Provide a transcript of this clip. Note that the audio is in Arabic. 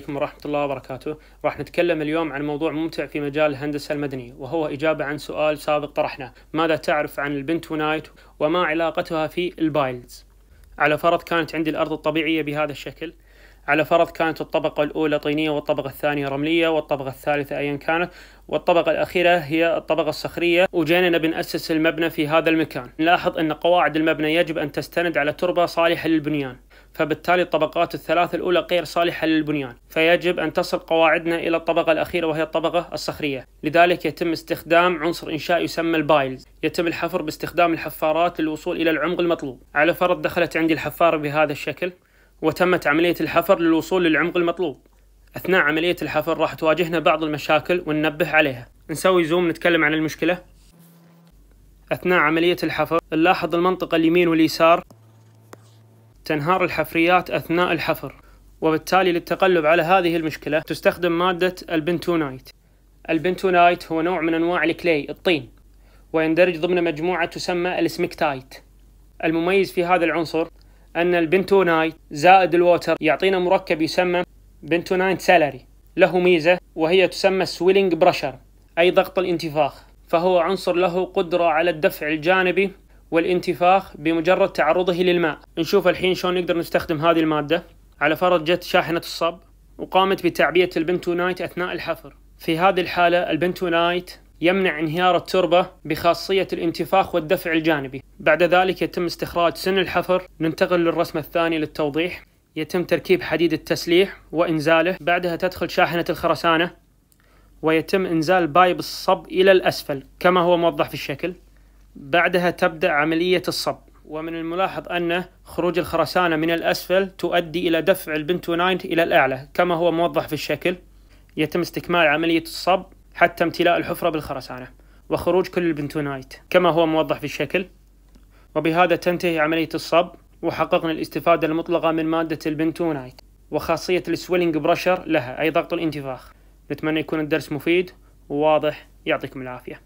عليكم ورحمة الله وبركاته راح نتكلم اليوم عن موضوع ممتع في مجال الهندسة المدنية وهو إجابة عن سؤال سابق طرحناه ماذا تعرف عن البنتونايت وما علاقتها في البايلز على فرض كانت عندي الأرض الطبيعية بهذا الشكل على فرض كانت الطبقة الأولى طينية والطبقة الثانية رملية والطبقة الثالثة أيا كانت والطبقة الأخيرة هي الطبقة الصخرية وجينا بنأسس المبنى في هذا المكان نلاحظ أن قواعد المبنى يجب أن تستند على تربة صالحة للبنيان فبالتالي الطبقات الثلاث الأولى غير صالحة للبنيان فيجب أن تصل قواعدنا إلى الطبقة الأخيرة وهي الطبقة الصخرية لذلك يتم استخدام عنصر إنشاء يسمى البايلز يتم الحفر باستخدام الحفارات للوصول إلى العمق المطلوب على فرض دخلت عندي الحفارة بهذا الشكل وتمت عملية الحفر للوصول للعمق المطلوب أثناء عملية الحفر راح تواجهنا بعض المشاكل وننبه عليها نسوي زوم نتكلم عن المشكلة أثناء عملية الحفر نلاحظ المنطقة اليمين واليسار تنهار الحفريات أثناء الحفر وبالتالي للتقلب على هذه المشكلة تستخدم مادة البنتونايت البنتونايت هو نوع من أنواع الكلي الطين ويندرج ضمن مجموعة تسمى الاسمكتايت المميز في هذا العنصر أن البنتونايت زائد الووتر يعطينا مركب يسمى بنتونايت سالري له ميزة وهي تسمى سويلينج برشر أي ضغط الانتفاخ فهو عنصر له قدرة على الدفع الجانبي والانتفاخ بمجرد تعرضه للماء نشوف الحين شلون نقدر نستخدم هذه المادة على فرض جت شاحنة الصب وقامت بتعبئة البنتونايت أثناء الحفر في هذه الحالة البنتونايت يمنع انهيار التربة بخاصية الانتفاخ والدفع الجانبي بعد ذلك يتم استخراج سن الحفر ننتقل للرسم الثاني للتوضيح يتم تركيب حديد التسليح وإنزاله بعدها تدخل شاحنة الخرسانة ويتم إنزال بايب الصب إلى الأسفل كما هو موضح في الشكل بعدها تبدأ عملية الصب ومن الملاحظ أن خروج الخرسانة من الأسفل تؤدي إلى دفع البنتونايت إلى الأعلى كما هو موضح في الشكل يتم استكمال عملية الصب حتى امتلاء الحفرة بالخرسانة وخروج كل البنتونايت كما هو موضح في الشكل وبهذا تنتهي عملية الصب وحققنا الاستفادة المطلقة من مادة البنتونايت وخاصية السويلنج برشر لها أي ضغط الانتفاخ نتمنى يكون الدرس مفيد وواضح يعطيكم العافية